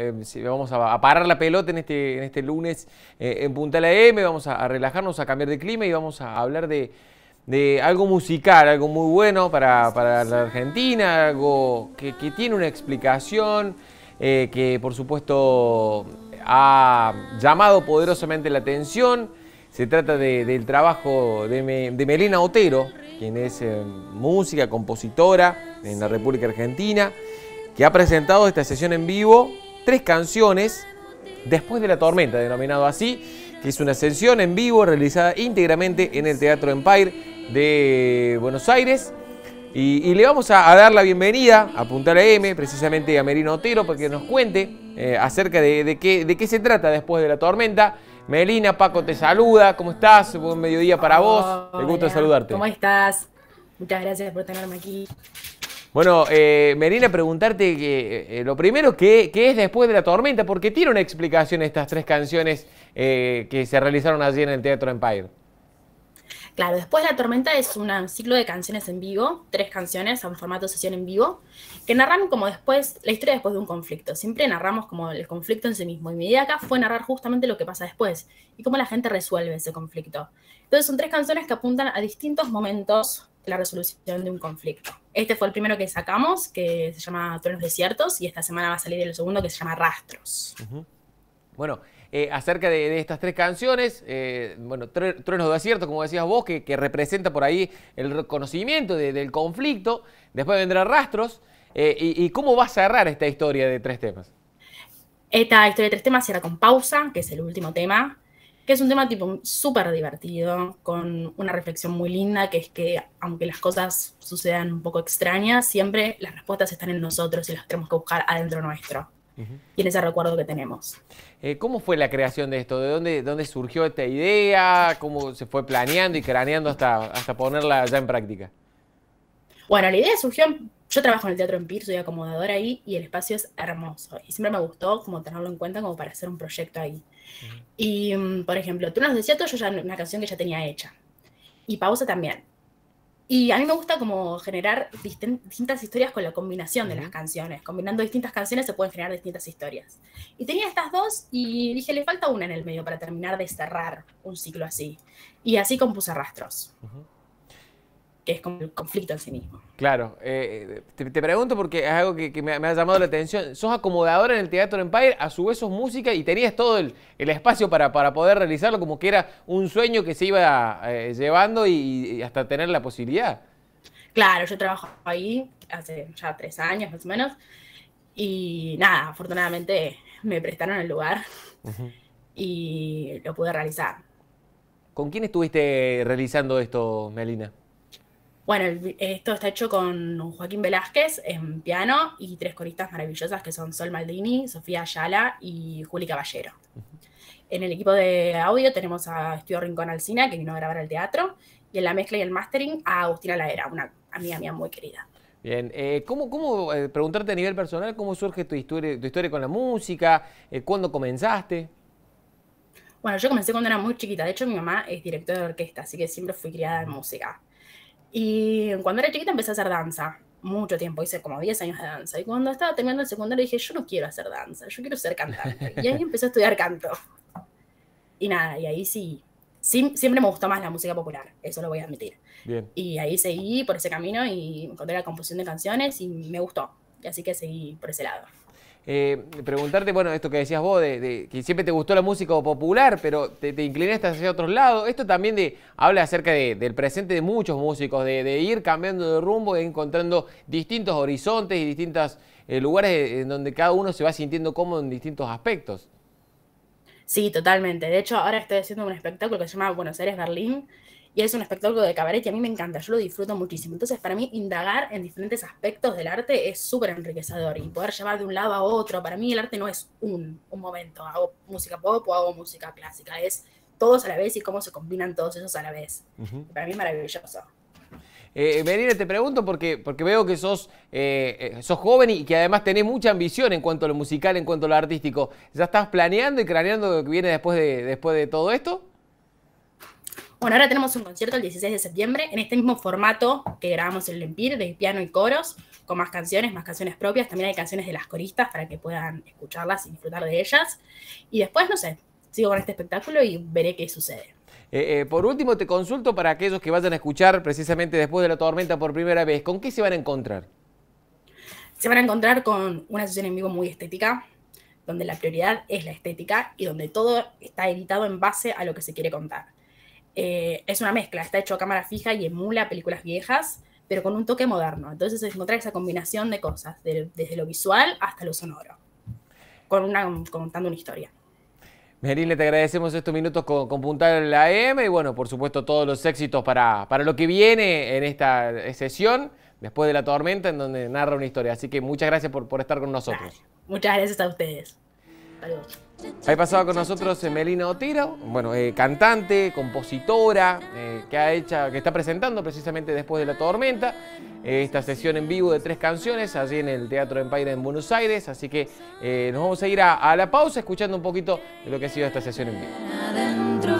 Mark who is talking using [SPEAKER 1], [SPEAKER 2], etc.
[SPEAKER 1] Eh, vamos a, parar la pelota en este, en este lunes eh, en Punta La M, vamos a, relajarnos, a cambiar de clima y vamos a hablar de, algo musical, algo muy bueno para, la Argentina, algo que, tiene una explicación, eh, que por supuesto ha llamado poderosamente la atención. Se trata del trabajo de, de, Melena Otero, quien es música, compositora en la República Argentina, que ha presentado esta sesión en vivo tres canciones, Después de la Tormenta, denominado así, que es una ascensión en vivo realizada íntegramente en el Teatro Empire de Buenos Aires. Y, le vamos a, dar la bienvenida a Punta M, precisamente a Merino Otero, para que nos cuente eh, acerca de, qué, de qué se trata Después de la Tormenta. Melina, Paco te saluda, ¿cómo estás? Buen mediodía para vos, me gusta saludarte. ¿Cómo
[SPEAKER 2] estás? Muchas gracias por tenerme aquí.
[SPEAKER 1] Bueno, eh, preguntarte que, eh, eh, lo primero, ¿qué, es después de la tormenta? Porque tiene una explicación estas tres canciones eh, que se realizaron allí en el Teatro Empire.
[SPEAKER 2] Claro, después de la tormenta es un ciclo de canciones en vivo, tres canciones en formato sesión en vivo, que narran como después, la historia después de un conflicto. Siempre narramos como el conflicto en sí mismo. Y mi idea acá fue narrar justamente lo que pasa después y cómo la gente resuelve ese conflicto. Entonces son tres canciones que apuntan a distintos momentos la resolución de un conflicto. Este fue el primero que sacamos, que se llama Truenos Desiertos, y esta semana va a salir el segundo que se llama Rastros.
[SPEAKER 1] Bueno, eh, acerca de, estas tres canciones, eh, bueno, Truenos Desiertos, como decías vos, que, representa por ahí el reconocimiento del conflicto, después vendrá Rastros, eh, y, y cómo va a cerrar esta historia de tres temas.
[SPEAKER 2] Esta historia de tres temas cierra con Pausa, que es el último tema, que es un tema tipo súper divertido, con una reflexión muy linda, que es que aunque las cosas sucedan un poco extrañas, siempre las respuestas están en nosotros y las tenemos que buscar adentro nuestro. Y en ese recuerdo que tenemos.
[SPEAKER 1] Eh, ¿Cómo fue la creación de esto? ¿De dónde, surgió esta idea? ¿Cómo se fue planeando y craneando hasta, hasta ponerla ya en práctica?
[SPEAKER 2] Bueno, la idea surgió yo trabajo en el teatro en PIR, soy acomodadora ahí y el espacio es hermoso. Y siempre me gustó como tenerlo en cuenta como para hacer un proyecto ahí. Y, mm, por ejemplo, tú Turnos tú, yo ya una canción que ya tenía hecha. Y Pausa también. Y a mí me gusta como generar distintas historias con la combinación de las canciones. Combinando distintas canciones se pueden generar distintas historias. Y tenía estas dos y dije, le falta una en el medio para terminar de cerrar un ciclo así. Y así compuse Rastros que es como el conflicto en sí mismo.
[SPEAKER 1] Claro, eh, te, pregunto porque es algo que, me, ha llamado la atención. Sos acomodadora en el Teatro Empire, a su vez sos música y tenías todo el, espacio para, para, poder realizarlo, como que era un sueño que se iba eh, llevando y, hasta tener la posibilidad.
[SPEAKER 2] Claro, yo trabajo ahí hace ya tres años más o menos y nada, afortunadamente me prestaron el lugar y lo pude realizar.
[SPEAKER 1] ¿Con quién estuviste realizando esto, Melina?
[SPEAKER 2] Bueno, esto está hecho con Joaquín Velázquez en piano y tres coristas maravillosas que son Sol Maldini, Sofía Ayala y Juli Caballero. En el equipo de audio tenemos a Estudio Rincón Alcina, que vino a grabar al teatro, y en la mezcla y el mastering a Agustina Laera, una amiga mía muy querida.
[SPEAKER 1] Bien, eh, ¿cómo, eh, preguntarte a nivel personal cómo surge tu historia, tu historia con la música? Eh, ¿Cuándo comenzaste?
[SPEAKER 2] Bueno, yo comencé cuando era muy chiquita. De hecho, mi mamá es directora de orquesta, así que siempre fui criada en música. Y cuando era chiquita empecé a hacer danza, mucho tiempo, hice como 10 años de danza. Y cuando estaba terminando el secundario dije, yo no quiero hacer danza, yo quiero ser cantante. Y ahí empecé a estudiar canto. Y nada, y ahí sí, siempre me gustó más la música popular, eso lo voy a admitir. Y ahí seguí por ese camino y encontré la composición de canciones y me gustó. y Así que seguí por ese lado.
[SPEAKER 1] Eh, preguntarte, bueno, esto que decías vos, de, que siempre te gustó la música popular, pero te, inclinaste hacia otros lados. Esto también de, habla acerca del presente de muchos músicos, de, ir cambiando de rumbo, de encontrando distintos horizontes y distintos eh, lugares en donde cada uno se va sintiendo cómodo en distintos aspectos.
[SPEAKER 2] Sí, totalmente. De hecho, ahora estoy haciendo un espectáculo que se llama Buenos Aires Berlín, y es un espectáculo de cabaret que a mí me encanta, yo lo disfruto muchísimo. Entonces, para mí, indagar en diferentes aspectos del arte es súper enriquecedor y poder llevar de un lado a otro. Para mí, el arte no es un, momento, hago música pop o hago música clásica, es todos a la vez y cómo se combinan todos esos a la vez. Para mí es maravilloso.
[SPEAKER 1] Eh, te pregunto porque, porque veo que sos, eh, eh, sos joven y que además tenés mucha ambición en cuanto a lo musical, en cuanto a lo artístico. ¿Ya estás planeando y craneando lo que viene después después de todo esto?
[SPEAKER 2] Bueno, ahora tenemos un concierto el 16 de septiembre en este mismo formato que grabamos en el Empire de piano y coros, con más canciones, más canciones propias. También hay canciones de las coristas para que puedan escucharlas y disfrutar de ellas. Y después, no sé, sigo con este espectáculo y veré qué sucede.
[SPEAKER 1] Eh, eh, por último, te consulto para aquellos que vayan a escuchar precisamente después de la tormenta por primera vez, ¿con qué se van a encontrar?
[SPEAKER 2] Se van a encontrar con una sesión en vivo muy estética, donde la prioridad es la estética y donde todo está editado en base a lo que se quiere contar. Eh, es una mezcla, está hecho a cámara fija y emula películas viejas, pero con un toque moderno. Entonces encontrar esa combinación de cosas, desde lo visual hasta lo sonoro, con contando una historia.
[SPEAKER 1] Merile, te agradecemos estos minutos con, con en la M y bueno, por supuesto todos los éxitos para, lo que viene en esta sesión, después de la tormenta, en donde narra una historia. Así que muchas gracias por estar con nosotros.
[SPEAKER 2] Muchas gracias a ustedes.
[SPEAKER 1] Ahí pasaba con nosotros eh, Melina Otiro bueno, eh, cantante, compositora, eh, que, ha hecho, que está presentando precisamente después de la tormenta esta sesión en vivo de tres canciones allí en el Teatro Empire en Buenos Aires. Así que nos vamos a ir a, la pausa escuchando un poquito de lo que ha sido esta sesión en
[SPEAKER 2] vivo.